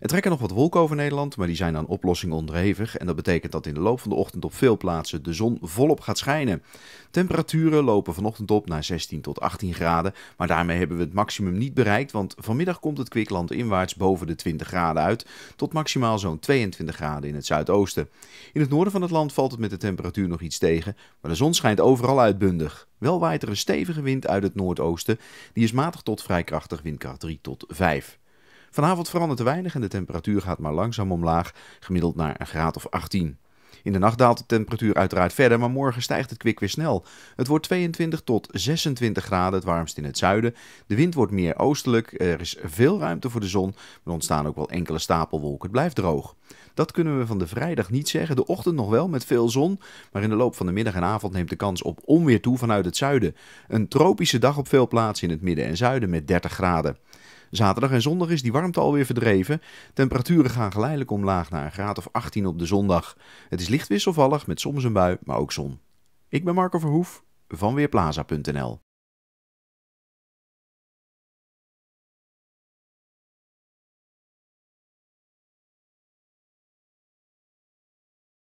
Er trekken nog wat wolken over Nederland, maar die zijn aan oplossingen onderhevig. En dat betekent dat in de loop van de ochtend op veel plaatsen de zon volop gaat schijnen. Temperaturen lopen vanochtend op naar 16 tot 18 graden. Maar daarmee hebben we het maximum niet bereikt, want vanmiddag komt het kwikland inwaarts boven de 20 graden uit. Tot maximaal zo'n 22 graden in het zuidoosten. In het noorden van het land valt het met de temperatuur nog iets tegen, maar de zon schijnt overal uitbundig. Wel waait er een stevige wind uit het noordoosten, die is matig tot vrij krachtig windkracht 3 tot 5. Vanavond verandert er weinig en de temperatuur gaat maar langzaam omlaag, gemiddeld naar een graad of 18. In de nacht daalt de temperatuur uiteraard verder, maar morgen stijgt het kwik weer snel. Het wordt 22 tot 26 graden, het warmst in het zuiden. De wind wordt meer oostelijk, er is veel ruimte voor de zon, er ontstaan ook wel enkele stapelwolken. Het blijft droog. Dat kunnen we van de vrijdag niet zeggen. De ochtend nog wel met veel zon, maar in de loop van de middag en avond neemt de kans op onweer toe vanuit het zuiden. Een tropische dag op veel plaatsen in het midden en zuiden met 30 graden. Zaterdag en zondag is die warmte alweer verdreven. Temperaturen gaan geleidelijk omlaag naar een graad of 18 op de zondag. Het is licht wisselvallig met soms een bui, maar ook zon. Ik ben Marco Verhoef van Weerplaza.nl